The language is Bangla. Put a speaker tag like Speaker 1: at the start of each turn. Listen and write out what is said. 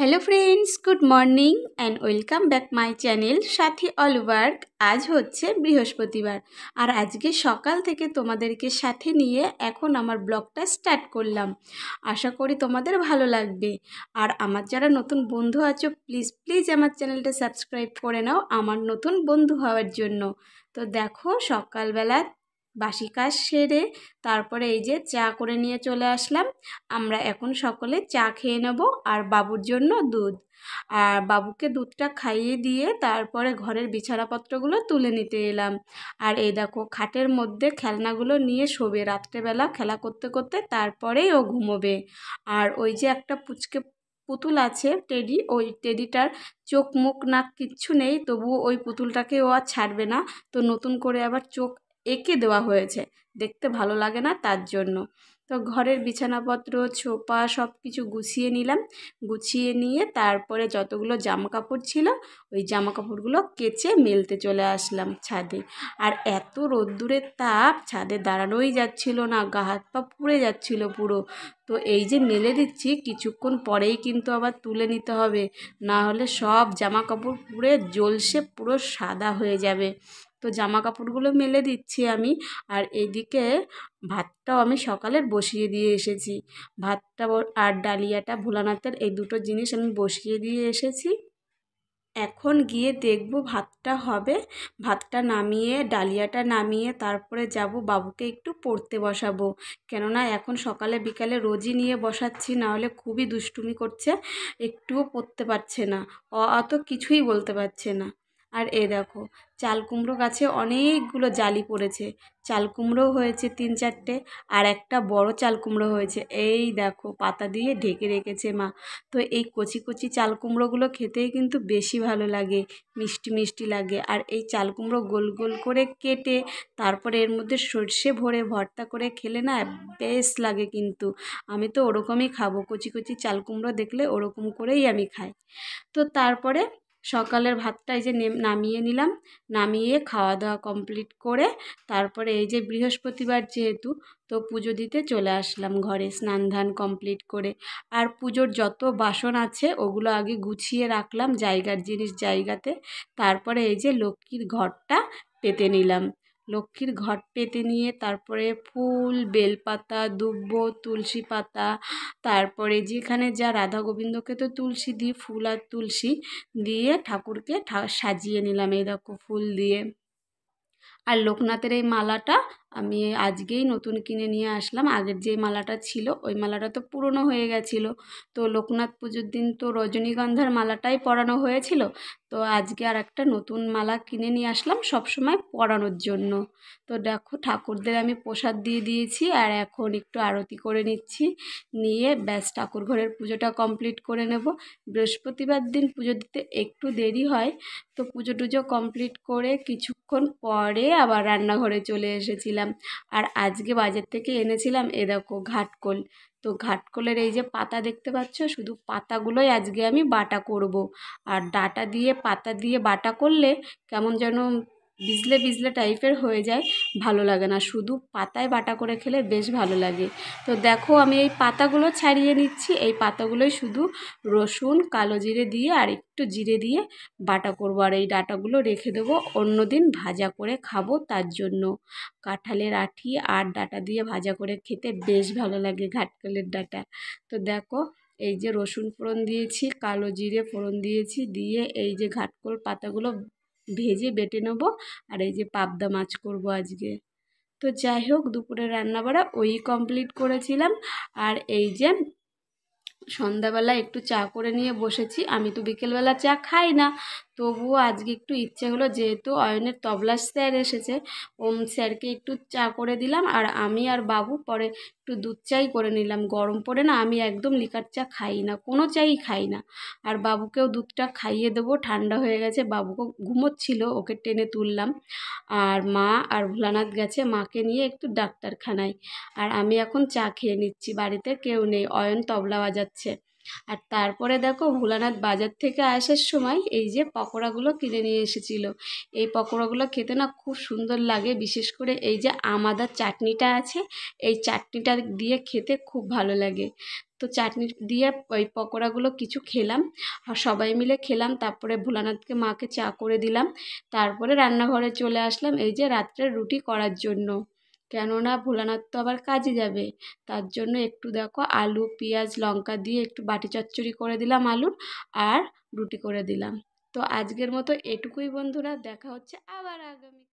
Speaker 1: hello friends good morning and welcome back my channel Sathi all work আজ হচ্ছে বৃহস্পতিবার আর আজকে সকাল থেকে তোমাদেরকে সাথে নিয়ে এখন আমার ব্লগটা স্টার্ট করলাম আশা করি তোমাদের ভালো লাগবে আর আমার যারা নতুন বন্ধু আছো প্লিজ প্লিজ আমার চ্যানেলটা সাবস্ক্রাইব করে নাও আমার নতুন বন্ধু হওয়ার জন্য তো দেখো সকালবেলা বাসি কাজ সেরে তারপরে এই যে চা করে নিয়ে চলে আসলাম আমরা এখন সকলে চা খেয়ে নেব আর বাবুর জন্য দুধ আর বাবুকে দুধটা খাইয়ে দিয়ে তারপরে ঘরের বিছানাপত্রগুলো তুলে নিতে এলাম আর এই দেখো খাটের মধ্যে খেলনাগুলো নিয়ে শোবে রাত্রেবেলা খেলা করতে করতে তারপরেই ও ঘুমোবে আর ওই যে একটা পুচকে পুতুল আছে টেডি ওই টেডিটার চোখ মুখ নাক কিচ্ছু নেই তবু ওই পুতুলটাকে ও আর ছাড়বে না তো নতুন করে আবার চোখ এঁকে দেওয়া হয়েছে দেখতে ভালো লাগে না তার জন্য তো ঘরের বিছানাপত্র ছোপা সব কিছু গুছিয়ে নিলাম গুছিয়ে নিয়ে তারপরে যতগুলো জামা কাপড় ছিল ওই জামা কাপড়গুলো কেচে মেলতে চলে আসলাম ছাদে আর এত রোদ্দুরের তাপ ছাদে দাঁড়ানোই যাচ্ছিল না গা হাত পা পুড়ে যাচ্ছিল পুরো তো এই যে মেলে দিচ্ছি কিছুক্ষণ পরেই কিন্তু আবার তুলে নিতে হবে না হলে সব জামা কাপড় পুড়ে জলসে পুরো সাদা হয়ে যাবে তো জামা কাপড়গুলো মেলে দিচ্ছি আমি আর এইদিকে ভাতটাও আমি সকালের বসিয়ে দিয়ে এসেছি ভাতটা আর ডালিয়াটা ভোলানাথের এই দুটো জিনিস আমি বসিয়ে দিয়ে এসেছি এখন গিয়ে দেখব ভাতটা হবে ভাতটা নামিয়ে ডালিয়াটা নামিয়ে তারপরে যাব বাবুকে একটু পড়তে বসাবো কেননা এখন সকালে বিকালে রোজই নিয়ে বসাচ্ছি নাহলে খুবই দুষ্টুমি করছে একটুও পড়তে পারছে না অত কিছুই বলতে পারছে না আর এ দেখো চাল কুমড়ো গাছে অনেকগুলো জালি পড়েছে চাল কুমড়ো হয়েছে তিন চারটে আর একটা বড় চাল কুমড়ো হয়েছে এই দেখো পাতা দিয়ে ঢেকে রেখেছে মা তো এই কচি কচি চাল কুমড়োগুলো খেতেই কিন্তু বেশি ভালো লাগে মিষ্টি মিষ্টি লাগে আর এই চাল কুমড়ো গোল গোল করে কেটে তারপরে এর মধ্যে সর্ষে ভরে ভর্তা করে খেলে না বেশ লাগে কিন্তু আমি তো ওরকমই খাবো কচি কচি চাল কুমড়ো দেখলে ওরকম করেই আমি খাই তো তারপরে সকালের ভাতটা এই যে নামিয়ে নিলাম নামিয়ে খাওয়া দাওয়া কমপ্লিট করে তারপরে এই যে বৃহস্পতিবার যেহেতু তো পুজো দিতে চলে আসলাম ঘরে স্নান ধান কমপ্লিট করে আর পুজোর যত বাসন আছে ওগুলো আগে গুছিয়ে রাখলাম জায়গার জিনিস জায়গাতে তারপরে এই যে লক্ষ্মীর ঘরটা পেতে নিলাম লক্ষ্মীর ঘট পেতে নিয়ে তারপরে ফুল বেলপাতা দুব্ব তুলসী পাতা তারপরে যেখানে যা রাধা গোবিন্দকে তো তুলসী দিই ফুল আর তুলসী দিয়ে ঠাকুরকে সাজিয়ে নিলাম এই দেখো ফুল দিয়ে আর লোকনাথের এই মালাটা আমি আজকেই নতুন কিনে নিয়ে আসলাম আগের যে মালাটা ছিল ওই মালাটা তো পুরনো হয়ে গেছিলো তো লোকনাথ পুজোর দিন তো রজনীগন্ধার মালাটাই পরানো হয়েছিল তো আজকে আর একটা নতুন মালা কিনে নিয়ে আসলাম সব সময় পরানোর জন্য তো দেখো ঠাকুরদের আমি প্রসাদ দিয়ে দিয়েছি আর এখন একটু আরতি করে নিচ্ছি নিয়ে ব্যাস ঠাকুর ঘরের পুজোটা কমপ্লিট করে নেব বৃহস্পতিবার দিন পুজো দিতে একটু দেরি হয় তো পুজো টুজো কমপ্লিট করে কিছুক্ষণ পরে আবার রান্নাঘরে চলে এসেছিলাম নিয়েছিলাম আর আজকে বাজার থেকে এনেছিলাম এ দেখো ঘাটকোল তো ঘাটকোলের এই যে পাতা দেখতে পাচ্ছ শুধু পাতাগুলোই আজকে আমি বাটা করব আর ডাটা দিয়ে পাতা দিয়ে বাটা করলে কেমন যেন বিজলে বিজলে টাইপের হয়ে যায় ভালো লাগে না শুধু পাতায় বাটা করে খেলে বেশ ভালো লাগে তো দেখো আমি এই পাতাগুলো ছাড়িয়ে নিচ্ছি এই পাতাগুলোই শুধু রসুন কালো জিরে দিয়ে আর একটু জিরে দিয়ে বাটা করবো আর এই ডাটাগুলো রেখে দেবো অন্য দিন ভাজা করে খাবো তার জন্য কাঁঠালের আঠি আর ডাটা দিয়ে ভাজা করে খেতে বেশ ভালো লাগে ঘাটকালের ডাটা তো দেখো এই যে রসুন ফোড়ন দিয়েছি কালো জিরে ফোড়ন দিয়েছি দিয়ে এই যে ঘাটকল পাতাগুলো ভেজে বেটে নেব আর এই যে পাবদা মাছ করব আজকে তো যাই হোক দুপুরে রান্না বাড়া ওই কমপ্লিট করেছিলাম আর এই যে সন্ধ্যাবেলা একটু চা করে নিয়ে বসেছি আমি তো বিকেলবেলা চা খাই না তবুও আজকে একটু ইচ্ছে হলো যেহেতু অয়নের তবলা স্যার এসেছে ওম স্যারকে একটু চা করে দিলাম আর আমি আর বাবু পরে একটু দুধ চাই করে নিলাম গরম পড়ে না আমি একদম লিকার চা খাই না কোনো চাই খাই না আর বাবুকেও দুধটা খাইয়ে দেবো ঠান্ডা হয়ে গেছে বাবুকে ঘুমোচ্ছিল ওকে টেনে তুললাম আর মা আর ভোলানাথ গেছে মাকে নিয়ে একটু ডাক্তারখানায় আর আমি এখন চা খেয়ে নিচ্ছি বাড়িতে কেউ নেই অয়ন তবলা বাজাচ্ছে আর তারপরে দেখো ভোলানাথ বাজার থেকে আসার সময় এই যে পকোড়াগুলো কিনে নিয়ে এসেছিল এই পকোড়াগুলো খেতে না খুব সুন্দর লাগে বিশেষ করে এই যে আমাদার চাটনিটা আছে এই চাটনিটা দিয়ে খেতে খুব ভালো লাগে তো চাটনি দিয়ে ওই পকোড়াগুলো কিছু খেলাম আর সবাই মিলে খেলাম তারপরে ভোলানাথকে মাকে চা করে দিলাম তারপরে রান্নাঘরে চলে আসলাম এই যে রাত্রে রুটি করার জন্য কেননা ভোলানাথ তো আবার কাজে যাবে তার জন্য একটু দেখো আলু পেঁয়াজ লঙ্কা দিয়ে একটু বাটি চচ্চড়ি করে দিলাম আলুর আর রুটি করে দিলাম তো আজকের মতো এটুকুই বন্ধুরা দেখা হচ্ছে আবার আগামী